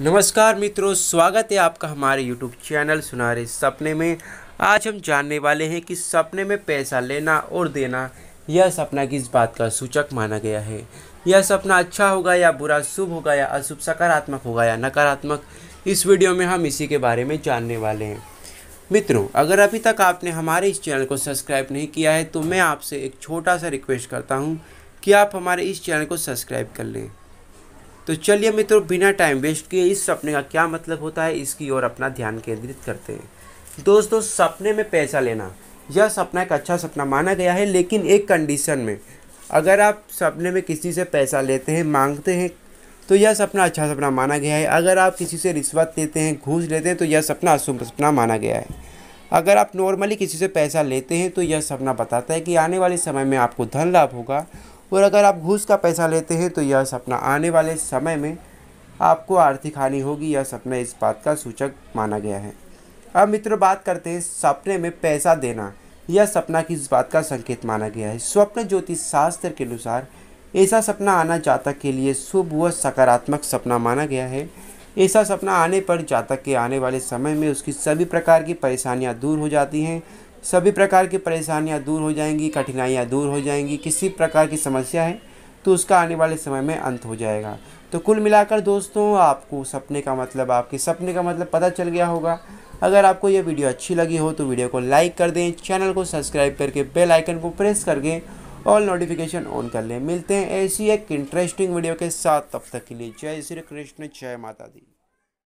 नमस्कार मित्रों स्वागत है आपका हमारे यूट्यूब चैनल सुनारे सपने में आज हम जानने वाले हैं कि सपने में पैसा लेना और देना यह सपना किस बात का सूचक माना गया है यह सपना अच्छा होगा या बुरा शुभ होगा या अशुभ सकारात्मक होगा या नकारात्मक इस वीडियो में हम इसी के बारे में जानने वाले हैं मित्रों अगर अभी तक आपने हमारे इस चैनल को सब्सक्राइब नहीं किया है तो मैं आपसे एक छोटा सा रिक्वेस्ट करता हूँ कि आप हमारे इस चैनल को सब्सक्राइब कर लें तो चलिए मित्रों बिना टाइम वेस्ट किए इस सपने का क्या मतलब होता है इसकी ओर अपना ध्यान केंद्रित करते हैं दोस्तों सपने में पैसा लेना यह सपना एक अच्छा सपना माना गया है लेकिन एक कंडीशन में अगर आप सपने में किसी से पैसा लेते हैं मांगते हैं तो यह सपना अच्छा सपना माना गया है अगर आप किसी से रिश्वत लेते हैं घूस लेते हैं तो यह सपना अशुभ सपना माना गया है अगर आप नॉर्मली किसी से पैसा लेते हैं तो यह सपना बताता है कि आने वाले समय में आपको धन लाभ होगा और अगर आप घूस का पैसा लेते हैं तो यह सपना आने वाले समय में आपको आर्थिक हानि होगी यह सपना इस बात का सूचक माना गया है अब मित्र बात करते हैं सपने में पैसा देना यह सपना किस बात का संकेत माना गया है स्वप्न ज्योतिष शास्त्र के अनुसार ऐसा सपना आना जातक के लिए शुभ व सकारात्मक सपना माना गया है ऐसा सपना आने पर जातक के आने वाले समय में उसकी सभी प्रकार की परेशानियां दूर हो जाती हैं सभी प्रकार की परेशानियाँ दूर हो जाएंगी कठिनाइयाँ दूर हो जाएंगी किसी प्रकार की समस्या है तो उसका आने वाले समय में अंत हो जाएगा तो कुल मिलाकर दोस्तों आपको सपने का मतलब आपके सपने का मतलब पता चल गया होगा अगर आपको यह वीडियो अच्छी लगी हो तो वीडियो को लाइक कर दें चैनल को सब्सक्राइब करके बेल आइकन को प्रेस करके ऑल नोटिफिकेशन ऑन कर लें मिलते हैं ऐसी एक इंटरेस्टिंग वीडियो के साथ तब तक के लिए जय श्री कृष्ण जय माता दी